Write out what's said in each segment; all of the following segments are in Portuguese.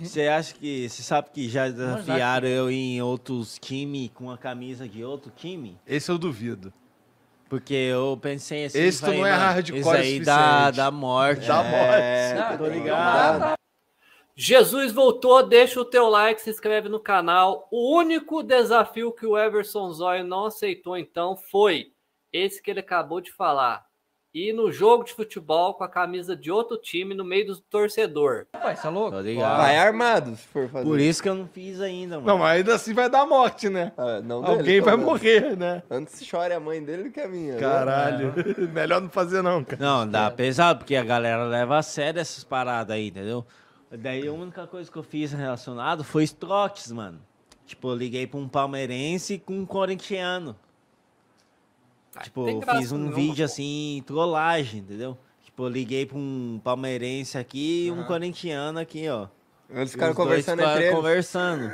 Você acha que. Você sabe que já desafiaram eu em outros times com a camisa de outro time? Esse eu duvido. Porque eu pensei assim. Esse tu não é hardcore Isso aí dá, dá morte. Dá né? é, morte. Não, tô ligado. Tá. Jesus voltou, deixa o teu like, se inscreve no canal. O único desafio que o Everson Zóio não aceitou, então, foi esse que ele acabou de falar e no jogo de futebol com a camisa de outro time no meio do torcedor. Pai, você é louco? Vai armado, se for fazer. Por isso que eu não fiz ainda, mano. Não, mas ainda assim vai dar morte, né? Ah, não Alguém vai né? morrer, né? Antes chore a mãe dele do que a minha. Né? Caralho. Né? Melhor não fazer, não, cara. Não, dá é. pesado, porque a galera leva a sério essas paradas aí, entendeu? Daí a única coisa que eu fiz relacionado foi trotes, mano. Tipo, eu liguei pra um palmeirense com um corintiano tipo, eu fiz um nenhuma, vídeo pô. assim, trollagem, entendeu? Tipo, liguei pra um palmeirense aqui e uhum. um corintiano aqui, ó. Eles ficaram caras conversando dois entre eles. conversando.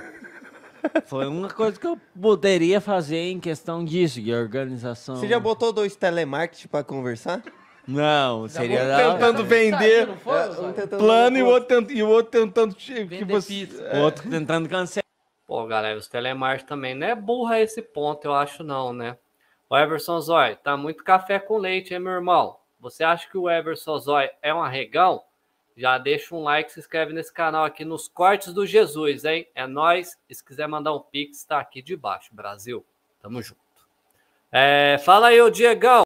Foi uma coisa que eu poderia fazer em questão disso, de organização. Você já botou dois telemarketing pra conversar? Não, seria um tentando vender tá, foi, é, um tentando plano e o outro, tentando e o outro tentando que tipo, você, tipo assim, é. outro tentando cancelar. Pô, galera, os telemarketing também não é burra esse ponto, eu acho não, né? O Everson Zói, tá muito café com leite, hein, meu irmão? Você acha que o Everson Zói é um arregão? Já deixa um like, se inscreve nesse canal aqui nos Cortes do Jesus, hein? É nós. Se quiser mandar um pix, tá aqui debaixo, Brasil. Tamo junto. É, fala aí, o Diegão.